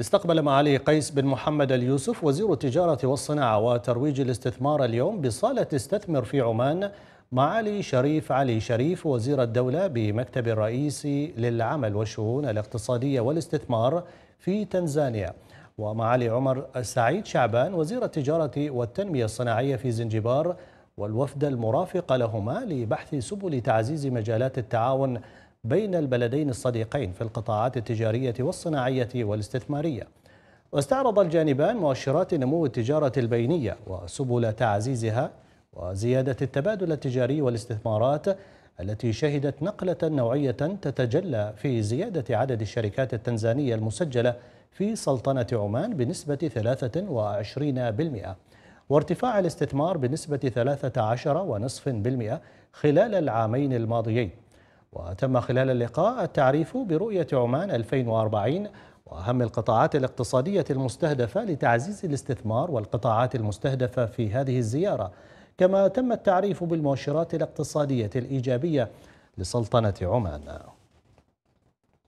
استقبل معالي قيس بن محمد اليوسف وزير التجارة والصناعة وترويج الاستثمار اليوم بصالة استثمر في عمان معالي شريف علي شريف وزير الدولة بمكتب الرئيس للعمل والشؤون الاقتصادية والاستثمار في تنزانيا ومعالي عمر سعيد شعبان وزير التجارة والتنمية الصناعية في زنجبار والوفد المرافق لهما لبحث سبل تعزيز مجالات التعاون بين البلدين الصديقين في القطاعات التجارية والصناعية والاستثمارية واستعرض الجانبان مؤشرات نمو التجارة البينية وسبل تعزيزها وزيادة التبادل التجاري والاستثمارات التي شهدت نقلة نوعية تتجلى في زيادة عدد الشركات التنزانية المسجلة في سلطنة عمان بنسبة 23% وارتفاع الاستثمار بنسبة 13.5% خلال العامين الماضيين وتم خلال اللقاء التعريف برؤية عمان 2040 وأهم القطاعات الاقتصادية المستهدفة لتعزيز الاستثمار والقطاعات المستهدفة في هذه الزيارة كما تم التعريف بالمؤشرات الاقتصادية الإيجابية لسلطنة عمان